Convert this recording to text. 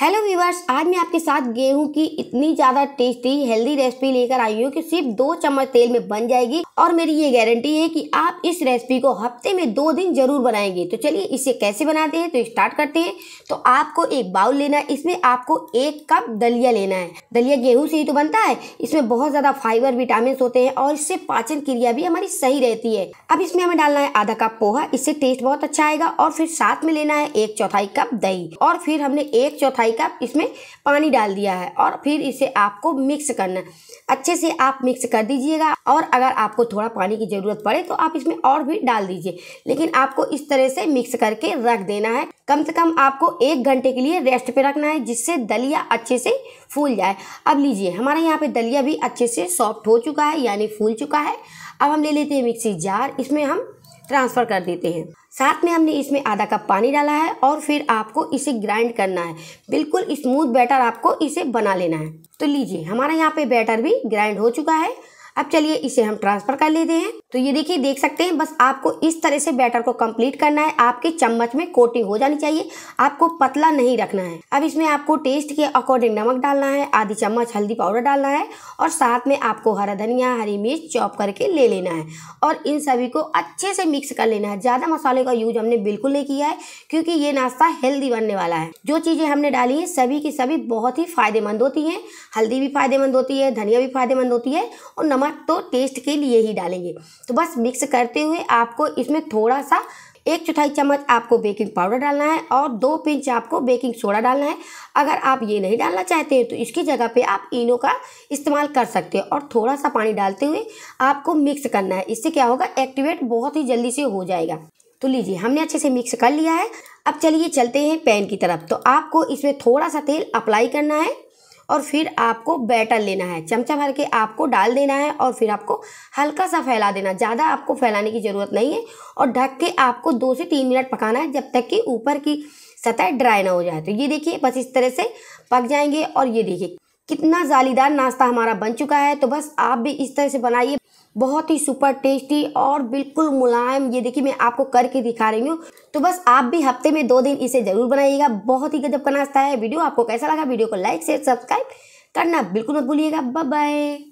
hello viewers आज मैं आपके साथ गेहूं की इतनी ज़्यादा टेस्टी हेल्दी रेसिपी लेकर आई हूं कि सिर्फ दो चम्मच तेल में बन जाएगी और मेरी ये गारंटी है कि आप इस रेसिपी को हफ्ते में दो दिन जरूर बनाएंगे तो चलिए इसे कैसे बनाते हैं तो स्टार्ट करते हैं तो आपको एक बाउल लेना है इसमें आपको एक कप दलिया लेना है दलिया गेहूँ से ही तो बनता है इसमें बहुत ज़्यादा फाइबर विटामिन होते हैं और इससे पाचन क्रिया भी हमारी सही रहती है अब इसमें हमें डालना है आधा कप पोहा इससे टेस्ट बहुत अच्छा आएगा और फिर साथ में लेना है एक चौथाई कप दही और फिर हमने एक चौथाई चौथाई कप इसमें पानी डाल दिया है और फिर इसे आपको मिक्स करना अच्छे से आप मिक्स कर दीजिएगा और अगर आपको थोड़ा पानी की ज़रूरत पड़े तो आप इसमें और भी डाल दीजिए लेकिन आपको इस तरह से मिक्स करके रख देना है कम से कम आपको एक घंटे के लिए रेस्ट पे रखना है जिससे दलिया अच्छे से फूल जाए अब लीजिए हमारे यहाँ पे दलिया भी अच्छे से सॉफ्ट हो चुका है यानी फूल चुका है अब हम ले लेते हैं मिक्सी जार इसमें हम ट्रांसफ़र कर देते हैं साथ में हमने इसमें आधा कप पानी डाला है और फिर आपको इसे ग्राइंड करना है बिल्कुल स्मूथ बैटर आपको इसे बना लेना है तो लीजिए हमारे यहाँ पे बैटर भी ग्राइंड हो चुका है अब चलिए इसे हम ट्रांसफर कर लेते हैं तो ये देखिए देख सकते हैं बस आपको इस तरह से बैटर को कंप्लीट करना है आपके चम्मच में कोटिंग हो जानी चाहिए आपको पतला नहीं रखना है अब इसमें आपको टेस्ट के अकॉर्डिंग नमक डालना है आधी चम्मच हल्दी पाउडर डालना है और साथ में आपको हरा धनिया हरी मिर्च चॉप करके ले लेना है और इन सभी को अच्छे से मिक्स कर लेना है ज़्यादा मसाले का यूज हमने बिल्कुल नहीं किया है क्योंकि ये नाश्ता हेल्दी बनने वाला है जो चीज़ें हमने डाली है सभी की सभी बहुत ही फायदेमंद होती है हल्दी भी फायदेमंद होती है धनिया भी फायदेमंद होती है और नमक तो टेस्ट के लिए ही डालेंगे तो बस मिक्स करते हुए आपको इसमें थोड़ा सा एक चौथाई चम्मच आपको बेकिंग पाउडर डालना है और दो पिंच आपको बेकिंग सोडा डालना है अगर आप ये नहीं डालना चाहते हैं तो इसकी जगह पे आप इनो का इस्तेमाल कर सकते हो और थोड़ा सा पानी डालते हुए आपको मिक्स करना है इससे क्या होगा एक्टिवेट बहुत ही जल्दी से हो जाएगा तो लीजिए हमने अच्छे से मिक्स कर लिया है अब चलिए चलते हैं पैन की तरफ तो आपको इसमें थोड़ा सा तेल अप्लाई करना है और फिर आपको बैटर लेना है चमचा भर के आपको डाल देना है और फिर आपको हल्का सा फैला देना ज़्यादा आपको फैलाने की ज़रूरत नहीं है और ढक के आपको दो से तीन मिनट पकाना है जब तक कि ऊपर की सतह ड्राई ना हो जाए तो ये देखिए बस इस तरह से पक जाएंगे और ये देखिए कितना जालीदार नाश्ता हमारा बन चुका है तो बस आप भी इस तरह से बनाइए बहुत ही सुपर टेस्टी और बिल्कुल मुलायम ये देखिए मैं आपको करके दिखा रही हूँ तो बस आप भी हफ्ते में दो दिन इसे ज़रूर बनाइएगा बहुत ही गजब का नाश्ता है वीडियो आपको कैसा लगा वीडियो को लाइक शेयर सब्सक्राइब करना बिल्कुल मत भूलिएगा बाय